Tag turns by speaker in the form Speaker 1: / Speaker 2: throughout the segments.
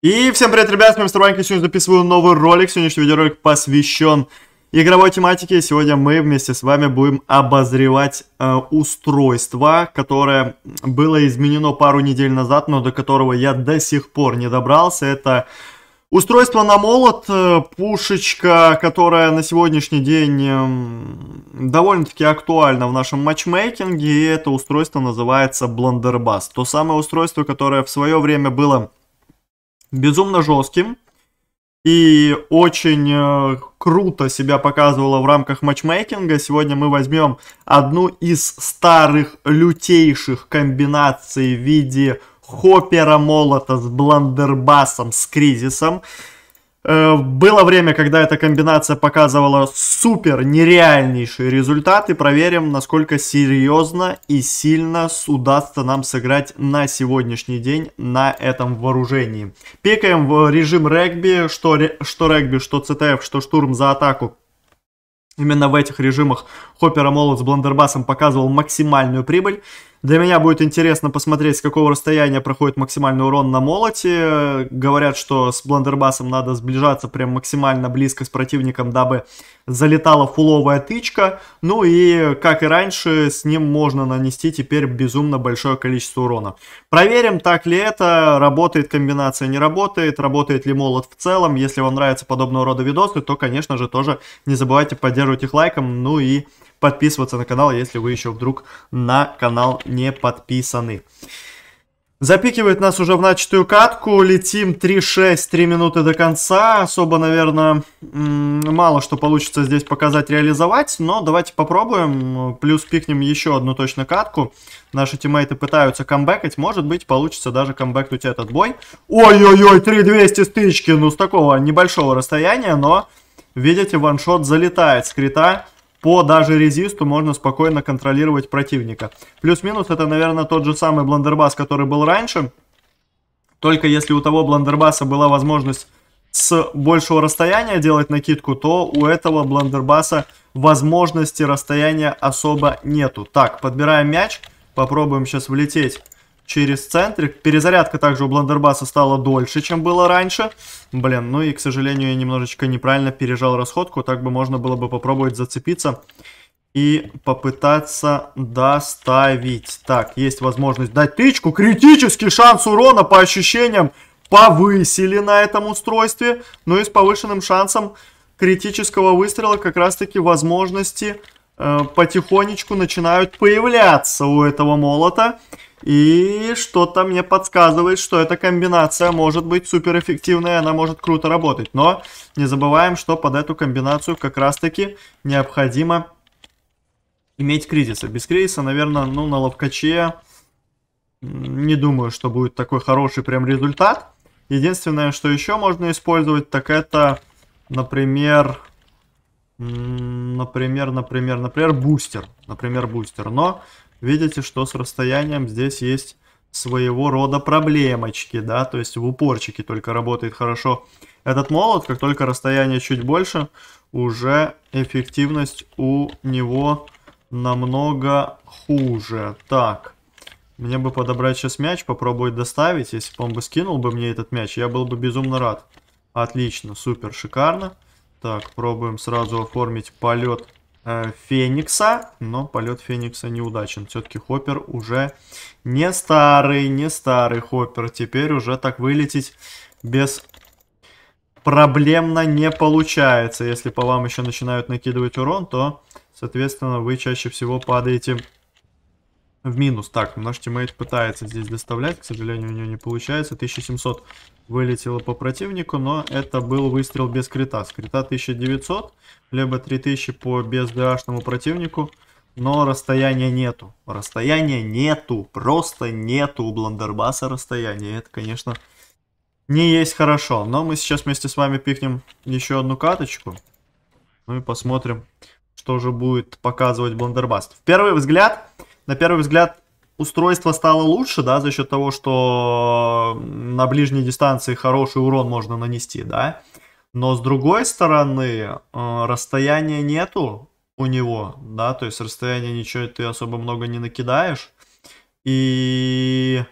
Speaker 1: И всем привет, ребят, с вами Мистер Ванька, сегодня записываю новый ролик, сегодняшний видеоролик посвящен игровой тематике. Сегодня мы вместе с вами будем обозревать э, устройство, которое было изменено пару недель назад, но до которого я до сих пор не добрался. Это устройство на молот, э, пушечка, которая на сегодняшний день э, довольно-таки актуальна в нашем матчмейкинге. И это устройство называется Blunderbuss. То самое устройство, которое в свое время было безумно жестким и очень э, круто себя показывала в рамках матчмейкинга. Сегодня мы возьмем одну из старых лютейших комбинаций в виде хопера молота с бландербасом, с кризисом. Э, было время, когда эта комбинация показывала супер нереальнейшие результаты. Проверим, насколько серьезно и сильно удастся нам сыграть на сегодняшний день на этом вооружении. Пикаем в режим регби, что, что регби, что ЦТФ, что штурм за атаку. Именно в этих режимах Хоппера Молот с Блендербасом показывал максимальную прибыль. Для меня будет интересно посмотреть, с какого расстояния проходит максимальный урон на молоте. Говорят, что с блендербасом надо сближаться прям максимально близко с противником, дабы залетала фуловая тычка. Ну и, как и раньше, с ним можно нанести теперь безумно большое количество урона. Проверим, так ли это, работает комбинация, не работает, работает ли молот в целом. Если вам нравятся подобного рода видосы, то, конечно же, тоже не забывайте поддерживать их лайком, ну и подписываться на канал, если вы еще вдруг на канал не подписаны. Запикивает нас уже в начатую катку. Летим 3-6, 3 минуты до конца. Особо, наверное, мало что получится здесь показать, реализовать. Но давайте попробуем. Плюс пикнем еще одну точно катку. Наши тиммейты пытаются камбэкать. Может быть, получится даже камбэкнуть этот бой. Ой-ой-ой, 3200 стычки. Ну, с такого небольшого расстояния, но... Видите, ваншот залетает скрита по даже резисту можно спокойно контролировать противника. Плюс-минус это, наверное, тот же самый бландербас, который был раньше. Только если у того бландербаса была возможность с большего расстояния делать накидку, то у этого бландербаса возможности расстояния особо нету. Так, подбираем мяч. Попробуем сейчас влететь через центрик. Перезарядка также у Бландербаса стала дольше, чем было раньше. Блин, ну и, к сожалению, я немножечко неправильно пережал расходку. Так бы можно было бы попробовать зацепиться и попытаться доставить. Так, есть возможность дать тычку. Критический шанс урона по ощущениям повысили на этом устройстве. Ну и с повышенным шансом критического выстрела как раз-таки возможности э, потихонечку начинают появляться у этого молота. И что-то мне подсказывает, что эта комбинация может быть суперэффективная, она может круто работать. Но не забываем, что под эту комбинацию как раз-таки необходимо иметь кризиса. Без кризиса, наверное, ну, на ловкаче не думаю, что будет такой хороший прям результат. Единственное, что еще можно использовать, так это, например, например, например, например, бустер. Например, бустер. Но видите, что с расстоянием здесь есть своего рода проблемочки, да, то есть в упорчике только работает хорошо этот молот, как только расстояние чуть больше, уже эффективность у него намного хуже. Так, мне бы подобрать сейчас мяч, попробовать доставить, если бы он бы скинул бы мне этот мяч, я был бы безумно рад. Отлично, супер, шикарно. Так, пробуем сразу оформить полет Э, Феникса, но полет Феникса неудачен. Все-таки Хоппер уже не старый, не старый Хоппер. Теперь уже так вылететь без проблемно не получается. Если по вам еще начинают накидывать урон, то, соответственно, вы чаще всего падаете в минус. Так, наш тиммейт пытается здесь доставлять, к сожалению, у него не получается. 1700 вылетело по противнику, но это был выстрел без крита. С крита 1900, либо 3000 по бездашному противнику, но расстояния нету. Расстояния нету, просто нету у Бландербаса расстояния. Это, конечно, не есть хорошо. Но мы сейчас вместе с вами пихнем еще одну каточку. Ну и посмотрим, что же будет показывать Бландербаст. В первый взгляд на первый взгляд, устройство стало лучше, да, за счет того, что на ближней дистанции хороший урон можно нанести, да. Но с другой стороны, э, расстояния нету у него, да, то есть расстояние ничего ты особо много не накидаешь. И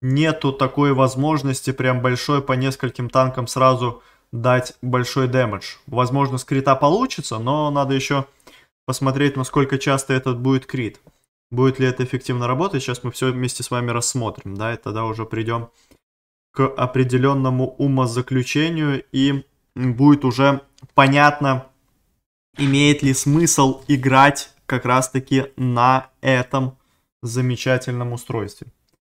Speaker 1: нету такой возможности прям большой по нескольким танкам сразу дать большой дэмэдж. Возможно, с крита получится, но надо еще посмотреть, насколько часто этот будет крит. Будет ли это эффективно работать? Сейчас мы все вместе с вами рассмотрим, да, и тогда уже придем к определенному умозаключению, и будет уже понятно, имеет ли смысл играть как раз-таки на этом замечательном устройстве.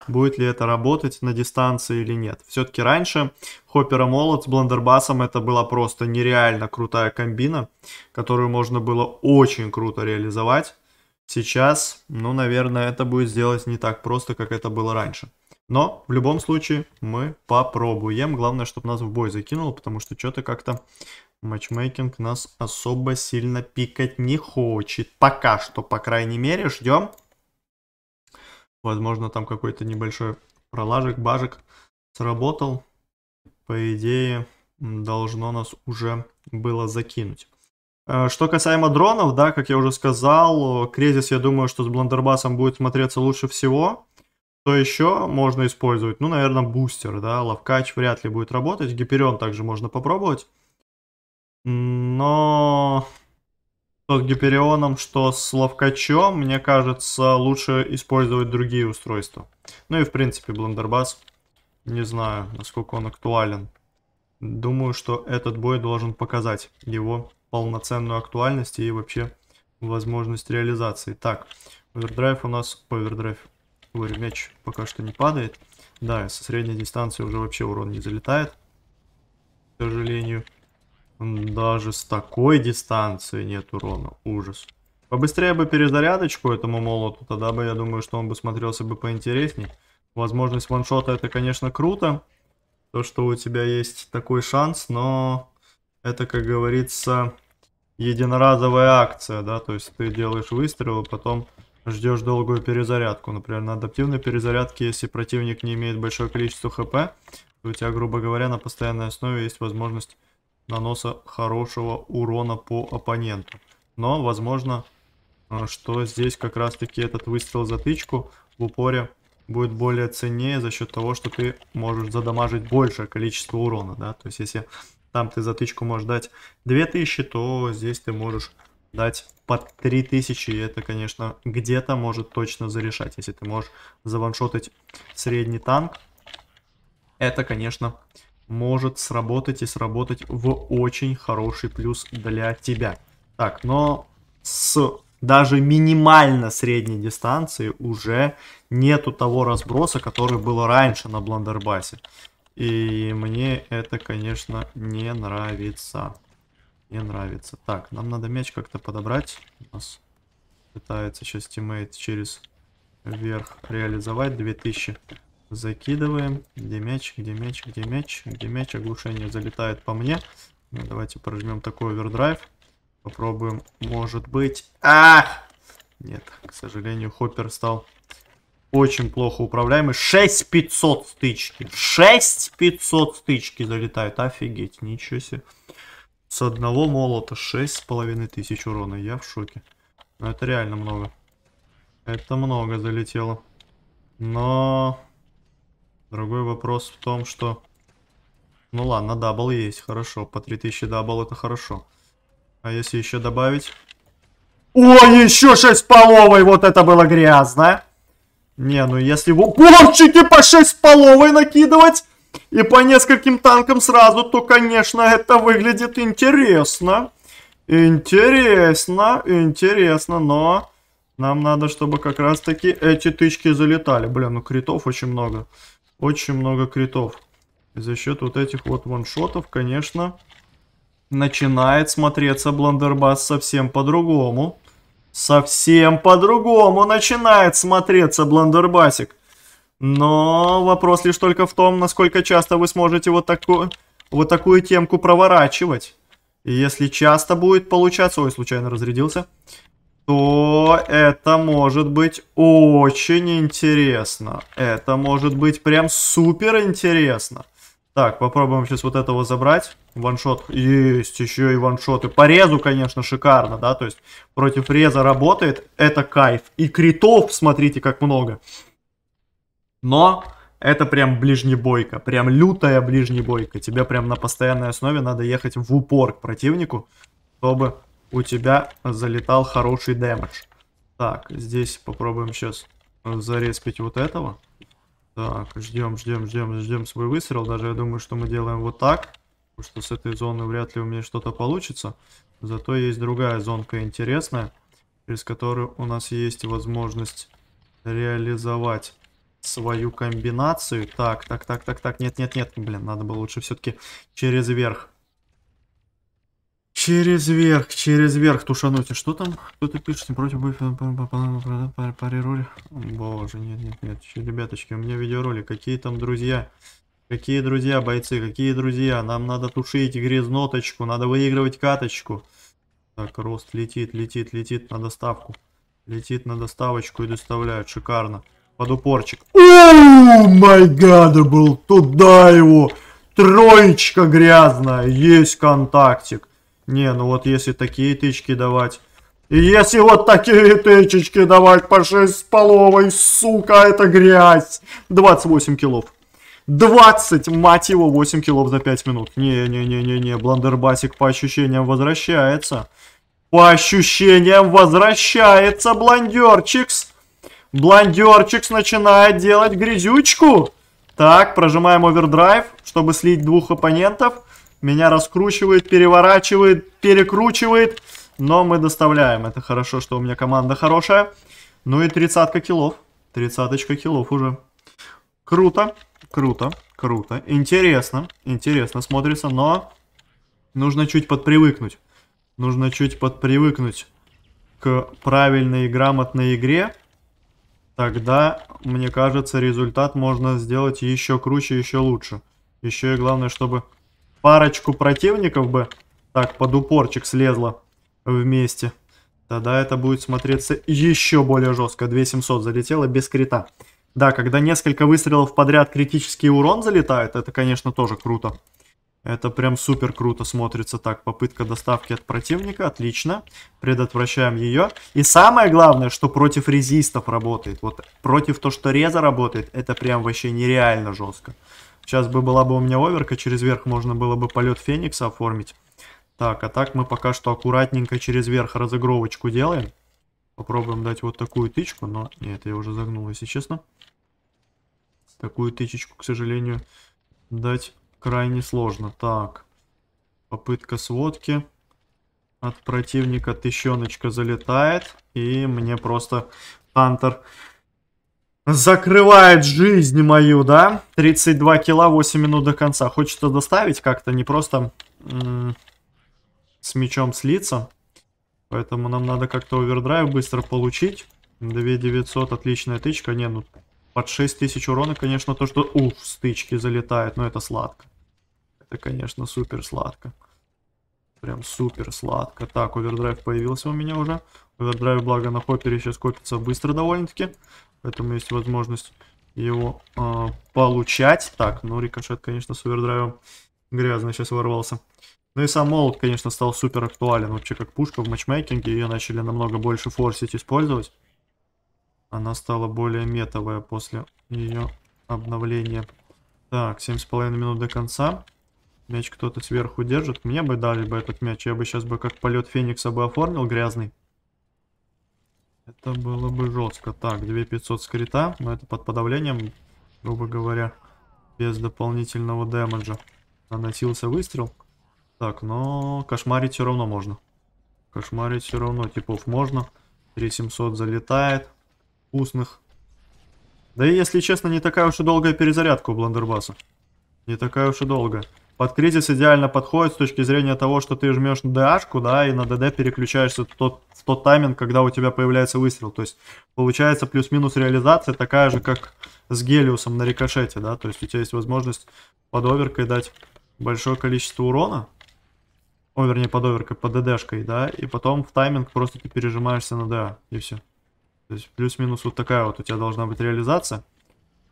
Speaker 1: Будет ли это работать на дистанции или нет. Все-таки раньше Хоппера Молот с Блендербасом это была просто нереально крутая комбина, которую можно было очень круто реализовать. Сейчас, ну, наверное, это будет сделать не так просто, как это было раньше. Но в любом случае мы попробуем. Главное, чтобы нас в бой закинуло, потому что что-то как-то матчмейкинг нас особо сильно пикать не хочет. Пока что, по крайней мере, ждем. Возможно, там какой-то небольшой пролажик, бажик сработал. По идее, должно нас уже было закинуть. Э, что касаемо дронов, да, как я уже сказал, кризис, я думаю, что с Блендербасом будет смотреться лучше всего. Что еще можно использовать? Ну, наверное, бустер, да, ловкач вряд ли будет работать, Гиперион также можно попробовать. Но что с Гиперионом, что с ловкачом, мне кажется, лучше использовать другие устройства. Ну и, в принципе, Блендербас, не знаю, насколько он актуален. Думаю, что этот бой должен показать его полноценную актуальность и вообще возможность реализации. Так, овердрайв у нас, овердрайв, говорю, мяч пока что не падает. Да, со средней дистанции уже вообще урон не залетает, к сожалению. Даже с такой дистанции нет урона, ужас. Побыстрее бы перезарядочку этому молоту, тогда бы, я думаю, что он бы смотрелся бы поинтересней. Возможность ваншота это, конечно, круто, то, что у тебя есть такой шанс, но это, как говорится, единоразовая акция, да, то есть ты делаешь выстрел, и а потом ждешь долгую перезарядку. Например, на адаптивной перезарядке, если противник не имеет большое количество хп, то у тебя, грубо говоря, на постоянной основе есть возможность наноса хорошего урона по оппоненту. Но, возможно, э, что здесь как раз-таки этот выстрел затычку в упоре будет более ценнее за счет того, что ты можешь задамажить большее количество урона, да, то есть если там ты затычку можешь дать 2000, то здесь ты можешь дать под 3000, и это, конечно, где-то может точно зарешать. Если ты можешь заваншотить средний танк, это, конечно, может сработать и сработать в очень хороший плюс для тебя. Так, но с даже минимально средней дистанции уже нету того разброса, который был раньше на Бландербасе. И мне это, конечно, не нравится. Не нравится. Так, нам надо мяч как-то подобрать. У нас пытается сейчас тиммейт через вверх реализовать. 2000 закидываем. Где мяч, где мяч, где мяч, где мяч. Оглушение залетает по мне. Ну, давайте прожмем такой овердрайв. Попробуем, может быть... Ах! Нет, к сожалению, Хоппер стал очень плохо управляемый. 6500 стычки. 6500 стычки залетает. Офигеть, ничего себе. С одного молота 6500 урона. Я в шоке. Но это реально много. Это много залетело. Но... Другой вопрос в том, что... Ну ладно, дабл есть, хорошо. По 3000 дабл это хорошо. А если еще добавить... О, еще 6 половой! Вот это было грязно! Не, ну если в упорчике по 6 половой накидывать и по нескольким танкам сразу, то, конечно, это выглядит интересно. Интересно, интересно, но нам надо, чтобы как раз-таки эти тычки залетали. Блин, ну критов очень много. Очень много критов. И за счет вот этих вот ваншотов, конечно, начинает смотреться Бландербас совсем по-другому. Совсем по-другому начинает смотреться бландербасик. Но вопрос лишь только в том, насколько часто вы сможете вот такую, вот такую темку проворачивать. если часто будет получаться... Ой, случайно разрядился. То это может быть очень интересно. Это может быть прям супер интересно. Так, попробуем сейчас вот этого забрать. Ваншот. Есть еще и ваншоты. По резу, конечно, шикарно, да? То есть против реза работает. Это кайф. И критов, смотрите, как много. Но это прям ближнебойка. Прям лютая ближнебойка. Тебе прям на постоянной основе надо ехать в упор к противнику, чтобы у тебя залетал хороший дэмэдж. Так, здесь попробуем сейчас э, зареспить вот этого. Так, ждем, ждем, ждем, ждем свой выстрел. Даже я думаю, что мы делаем вот так. Потому что с этой зоны вряд ли у меня что-то получится. Зато есть другая зонка интересная, через которую у нас есть возможность реализовать свою комбинацию. Так, так, так, так, так, нет, нет, нет, блин, надо было лучше все-таки через верх. Через верх, через верх, тушануть, Что там? Кто ты пишет против паре роли? Боже, нет, нет, нет. Ребяточки, у меня видеоролик. Какие там друзья? Какие друзья, бойцы? Какие друзья? Нам надо тушить грязноточку, надо выигрывать каточку. Так, рост летит, летит, летит на доставку. Летит на доставочку и доставляют. Шикарно. Под упорчик. О, май гад, был туда его. Троечка грязная. Есть контактик. Не, ну вот если такие тычки давать... И если вот такие тычечки давать по 6 с половой, сука, это грязь. 28 килов. 20, мать его, 8 килов за 5 минут. Не-не-не-не-не, блондербасик по ощущениям возвращается. По ощущениям возвращается блондерчикс. Блондерчикс начинает делать грязючку. Так, прожимаем овердрайв, чтобы слить двух оппонентов. Меня раскручивает, переворачивает, перекручивает. Но мы доставляем. Это хорошо, что у меня команда хорошая. Ну и тридцатка килов. Тридцаточка килов уже. Круто, круто, круто. Интересно, интересно смотрится, но нужно чуть подпривыкнуть. Нужно чуть подпривыкнуть к правильной и грамотной игре. Тогда, мне кажется, результат можно сделать еще круче, еще лучше. Еще и главное, чтобы парочку противников бы так под упорчик слезла вместе, тогда это будет смотреться еще более жестко. 2700 залетело без крита. Да, когда несколько выстрелов подряд критический урон залетает, это, конечно, тоже круто. Это прям супер круто смотрится. Так, попытка доставки от противника, отлично. Предотвращаем ее. И самое главное, что против резистов работает. Вот против то, что реза работает, это прям вообще нереально жестко. Сейчас бы была бы у меня оверка, через верх можно было бы полет Феникса оформить. Так, а так мы пока что аккуратненько через верх разыгровочку делаем. Попробуем дать вот такую тычку, но... Нет, я уже загнул, если честно. Такую тычечку, к сожалению, дать крайне сложно. Так, попытка сводки. От противника тыщеночка залетает. И мне просто Хантер закрывает жизнь мою, да? 32 кило, 8 минут до конца. Хочется доставить как-то, не просто с мячом слиться. Поэтому нам надо как-то овердрайв быстро получить. 2900, отличная тычка. Не, ну под 6000 урона, конечно, то, что... Уф, стычки залетает, но это сладко. Это, конечно, супер сладко. Прям супер сладко. Так, овердрайв появился у меня уже. Овердрайв, благо, на хоппере сейчас копится быстро довольно-таки. Поэтому есть возможность его э, получать. Так, ну рикошет, конечно, с овердрайвом грязно сейчас ворвался. Ну и сам молот, конечно, стал супер актуален. Вообще как пушка в матчмейкинге. Ее начали намного больше форсить использовать. Она стала более метовая после ее обновления. Так, 7,5 минут до конца. Мяч кто-то сверху держит. Мне бы дали бы этот мяч. Я бы сейчас бы как полет Феникса бы оформил грязный. Это было бы жестко. Так, 2500 скрита, но это под подавлением, грубо говоря, без дополнительного дэмэджа. Наносился выстрел. Так, но кошмарить все равно можно. Кошмарить все равно типов можно. 3700 залетает. Вкусных. Да и, если честно, не такая уж и долгая перезарядка у Блендербаса, Не такая уж и долгая. Под кризис идеально подходит с точки зрения того, что ты жмешь на dh да, и на ДД переключаешься в тот, в тот тайминг, когда у тебя появляется выстрел. То есть получается плюс-минус реализация такая же, как с Гелиусом на рикошете, да. То есть у тебя есть возможность под оверкой дать большое количество урона. О, вернее, под оверкой, под ДДшкой, да. И потом в тайминг просто ты пережимаешься на ДА, и все. То есть плюс-минус вот такая вот у тебя должна быть реализация.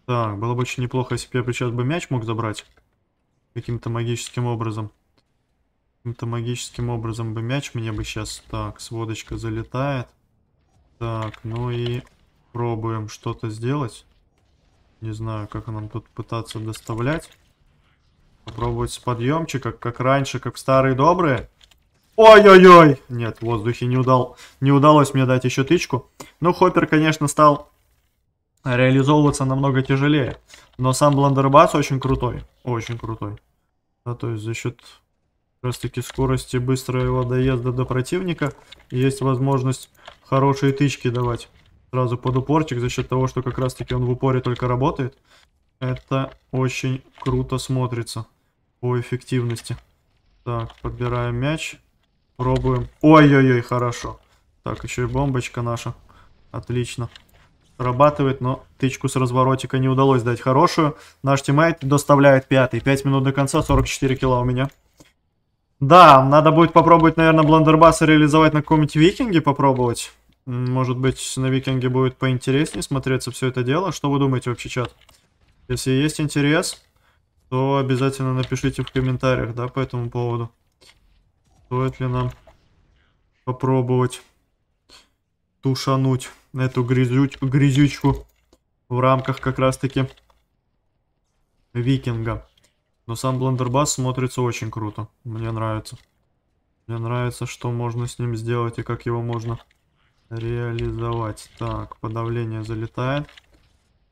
Speaker 1: Так, было бы очень неплохо, если бы я сейчас бы мяч мог забрать. Каким-то магическим образом. Каким-то магическим образом бы мяч мне бы сейчас... Так, сводочка залетает. Так, ну и пробуем что-то сделать. Не знаю, как нам тут пытаться доставлять. Попробовать с подъемчика, как раньше, как старые добрые. Ой-ой-ой! Нет, в воздухе не, удал... не удалось мне дать еще тычку. Ну, Хоппер, конечно, стал реализовываться намного тяжелее. Но сам Бландербас очень крутой. Очень крутой. Да, то есть за счет как раз таки скорости быстрого доезда до противника есть возможность хорошие тычки давать. Сразу под упорчик за счет того, что как раз таки он в упоре только работает. Это очень круто смотрится по эффективности. Так, подбираем мяч. Пробуем. Ой-ой-ой, хорошо. Так, еще и бомбочка наша. Отлично. Срабатывает, но тычку с разворотика не удалось дать хорошую. Наш тиммейт доставляет пятый. Пять минут до конца, 44 кило у меня. Да, надо будет попробовать, наверное, бландербасса реализовать на каком-нибудь викинге попробовать. Может быть, на викинге будет поинтереснее смотреться все это дело. Что вы думаете вообще, чат? Если есть интерес, то обязательно напишите в комментариях, да, по этому поводу. Стоит ли нам попробовать тушануть на эту грязюч грязючку в рамках как раз-таки викинга. Но сам блендербас смотрится очень круто. Мне нравится. Мне нравится, что можно с ним сделать и как его можно реализовать. Так, подавление залетает.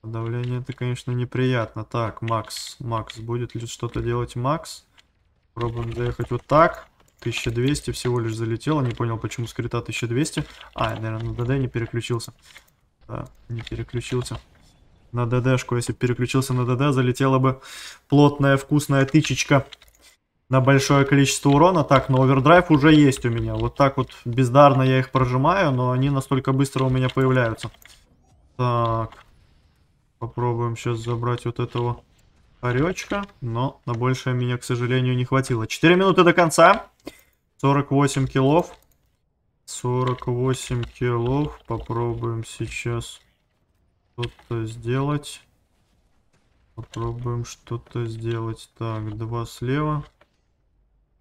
Speaker 1: Подавление это, конечно, неприятно. Так, Макс. Макс, будет ли что-то делать Макс? Пробуем заехать вот так. 1200 всего лишь залетело. Не понял, почему скрита 1200. А, наверное, на ДД не переключился. Да, не переключился. На ДДшку, если переключился на ДД, залетела бы плотная вкусная тычечка на большое количество урона. Так, но овердрайв уже есть у меня. Вот так вот бездарно я их прожимаю, но они настолько быстро у меня появляются. Так, попробуем сейчас забрать вот этого Паречка, но на большее меня, к сожалению, не хватило. 4 минуты до конца. 48 килов. 48 килов. Попробуем сейчас что-то сделать. Попробуем что-то сделать. Так, два слева.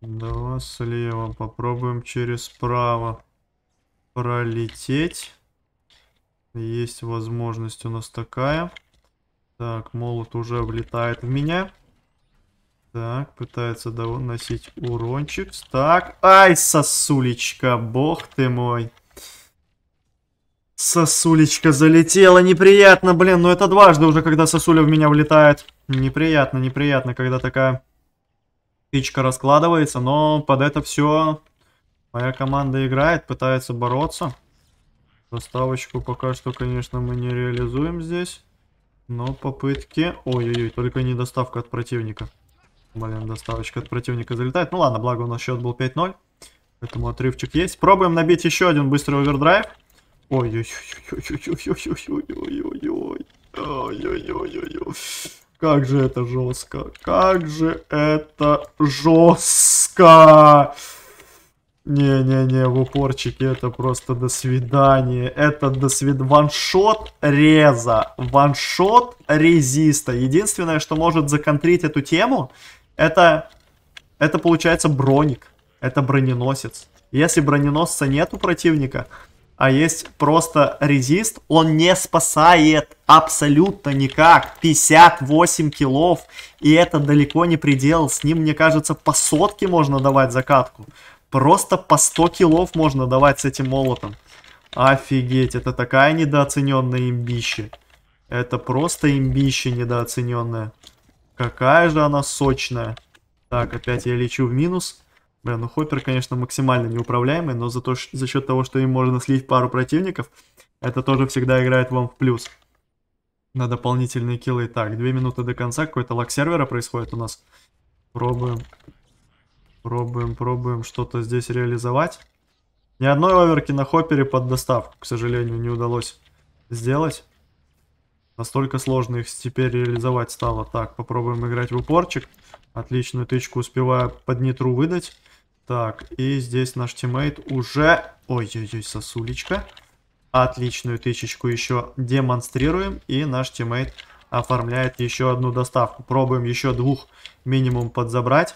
Speaker 1: Два слева. Попробуем через право пролететь. Есть возможность у нас такая. Так, молот уже влетает в меня. Так, пытается носить урончик. Так, ай, сосулечка, бог ты мой. Сосулечка залетела, неприятно, блин, Но ну это дважды уже, когда сосуля в меня влетает. Неприятно, неприятно, когда такая птичка раскладывается, но под это все моя команда играет, пытается бороться. Заставочку пока что, конечно, мы не реализуем здесь. Но попытки... Ой-ой-ой, только не доставка от противника. Блин, доставочка от противника залетает. Ну ладно, благо у нас счет был 5-0. Поэтому отрывчик есть. Пробуем набить еще один быстрый овердрайв. ой ой ой ой ой ой ой ой ой ой ой ой Как же это жестко. Как же это жестко. Не-не-не, в упорчике это просто до свидания. Это до свид... Ваншот реза. Ваншот резиста. Единственное, что может законтрить эту тему, это... Это получается броник. Это броненосец. Если броненосца нет у противника, а есть просто резист, он не спасает абсолютно никак. 58 килов. И это далеко не предел. С ним, мне кажется, по сотке можно давать закатку. Просто по 100 килов можно давать с этим молотом. Офигеть, это такая недооцененная имбище. Это просто имбище недооцененная. Какая же она сочная. Так, опять я лечу в минус. Бля, ну Хоппер, конечно, максимально неуправляемый, но за то, за счет того, что им можно слить пару противников, это тоже всегда играет вам в плюс. На дополнительные киллы. Так, две минуты до конца. Какой-то лаг сервера происходит у нас. Пробуем Пробуем, пробуем что-то здесь реализовать. Ни одной оверки на хоппере под доставку, к сожалению, не удалось сделать. Настолько сложно их теперь реализовать стало. Так, попробуем играть в упорчик. Отличную тычку успеваю под нитру выдать. Так, и здесь наш тиммейт уже... Ой-ой-ой, сосулечка. Отличную тычечку еще демонстрируем. И наш тиммейт оформляет еще одну доставку. Пробуем еще двух минимум подзабрать.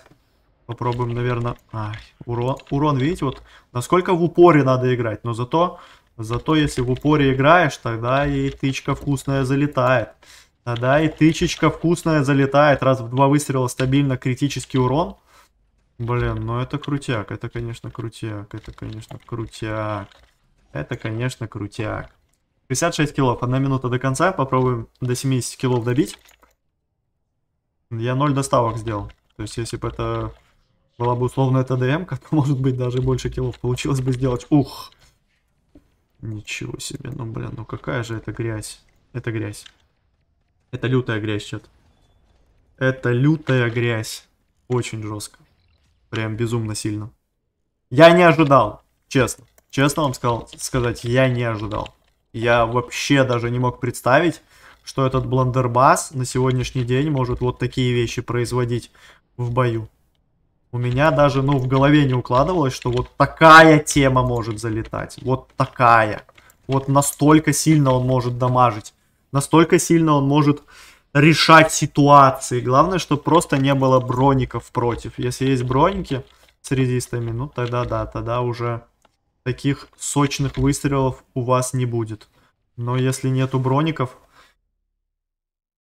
Speaker 1: Попробуем, наверное... Ай, урон, урон, видите, вот насколько в упоре надо играть. Но зато, зато если в упоре играешь, тогда и тычка вкусная залетает. Тогда и тычечка вкусная залетает. Раз в два выстрела стабильно критический урон. Блин, ну это крутяк. Это, конечно, крутяк. Это, конечно, крутяк. Это, конечно, крутяк. 56 килов. Одна минута до конца. Попробуем до 70 килов добить. Я 0 доставок сделал. То есть, если бы это была бы условная ТДМ, как может быть даже больше киллов получилось бы сделать. Ух! Ничего себе, ну блин, ну какая же это грязь. Это грязь. Это лютая грязь, чат. Это лютая грязь. Очень жестко. Прям безумно сильно. Я не ожидал, честно. Честно вам сказал, сказать, я не ожидал. Я вообще даже не мог представить, что этот бландербас на сегодняшний день может вот такие вещи производить в бою. У меня даже, ну, в голове не укладывалось, что вот такая тема может залетать. Вот такая. Вот настолько сильно он может дамажить. Настолько сильно он может решать ситуации. Главное, чтобы просто не было броников против. Если есть броники с резистами, ну тогда да, тогда уже таких сочных выстрелов у вас не будет. Но если нету броников,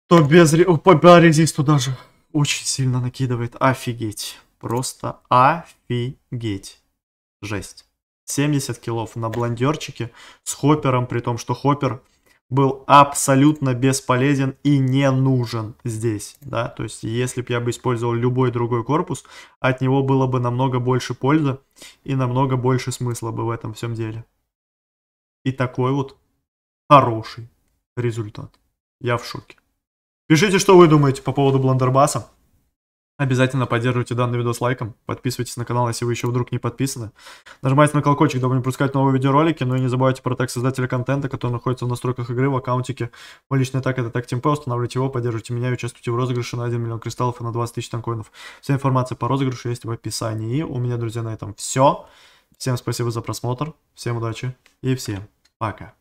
Speaker 1: то без по резисту даже очень сильно накидывает. Офигеть. Просто офигеть. Жесть. 70 килов на блондерчике с хоппером, при том, что хоппер был абсолютно бесполезен и не нужен здесь, да, то есть если бы я бы использовал любой другой корпус, от него было бы намного больше пользы и намного больше смысла бы в этом всем деле. И такой вот хороший результат. Я в шоке. Пишите, что вы думаете по поводу блондербаса. Обязательно поддерживайте данный видос лайком, подписывайтесь на канал, если вы еще вдруг не подписаны. Нажимайте на колокольчик, дабы не пропускать новые видеоролики, ну и не забывайте про тег создателя контента, который находится в настройках игры, в аккаунтике. Мой личный так это тег Тимпе, устанавливайте его, поддерживайте меня и участвуйте в розыгрыше на 1 миллион кристаллов и на 20 тысяч танкоинов. Вся информация по розыгрышу есть в описании. у меня, друзья, на этом все. Всем спасибо за просмотр, всем удачи и всем пока.